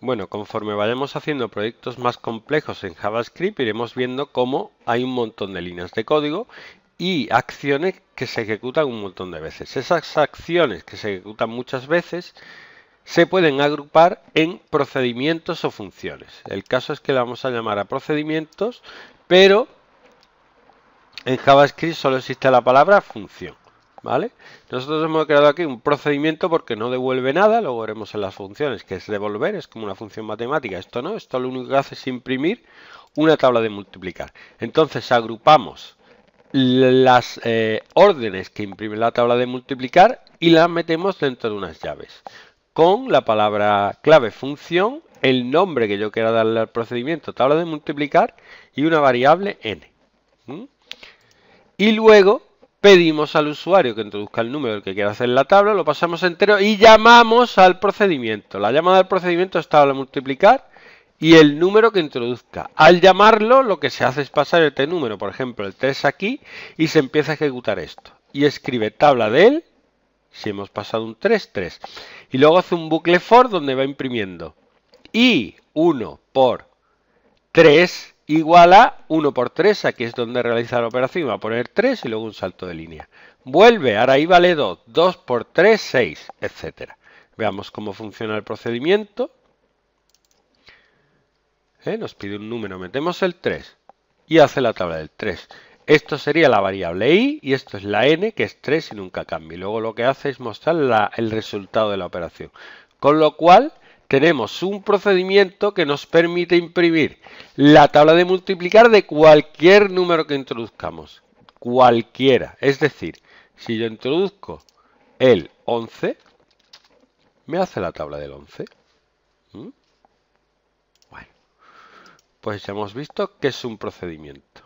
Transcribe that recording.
Bueno, conforme vayamos haciendo proyectos más complejos en JavaScript, iremos viendo cómo hay un montón de líneas de código y acciones que se ejecutan un montón de veces. Esas acciones que se ejecutan muchas veces se pueden agrupar en procedimientos o funciones. El caso es que la vamos a llamar a procedimientos, pero en JavaScript solo existe la palabra función. Nosotros hemos creado aquí un procedimiento porque no devuelve nada, luego veremos en las funciones, que es devolver, es como una función matemática, esto no, esto lo único que hace es imprimir una tabla de multiplicar. Entonces agrupamos las eh, órdenes que imprime la tabla de multiplicar y las metemos dentro de unas llaves con la palabra clave función, el nombre que yo quiera darle al procedimiento, tabla de multiplicar y una variable n. Y luego pedimos al usuario que introduzca el número del que quiera hacer la tabla, lo pasamos entero y llamamos al procedimiento. La llamada al procedimiento es tabla multiplicar y el número que introduzca. Al llamarlo, lo que se hace es pasar este número, por ejemplo, el 3 aquí, y se empieza a ejecutar esto. Y escribe tabla de él, si hemos pasado un 3, 3. Y luego hace un bucle for donde va imprimiendo. Y 1 por 3 igual a 1 por 3, aquí es donde realiza la operación, va a poner 3 y luego un salto de línea. Vuelve, ahora ahí vale 2, 2 por 3, 6, etc. Veamos cómo funciona el procedimiento. Eh, nos pide un número, metemos el 3 y hace la tabla del 3. Esto sería la variable i y esto es la n, que es 3 y nunca cambia. Y luego lo que hace es mostrar el resultado de la operación. Con lo cual, tenemos un procedimiento que nos permite imprimir la tabla de multiplicar de cualquier número que introduzcamos. Cualquiera. Es decir, si yo introduzco el 11, me hace la tabla del 11. ¿Mm? Bueno, pues ya hemos visto que es un procedimiento.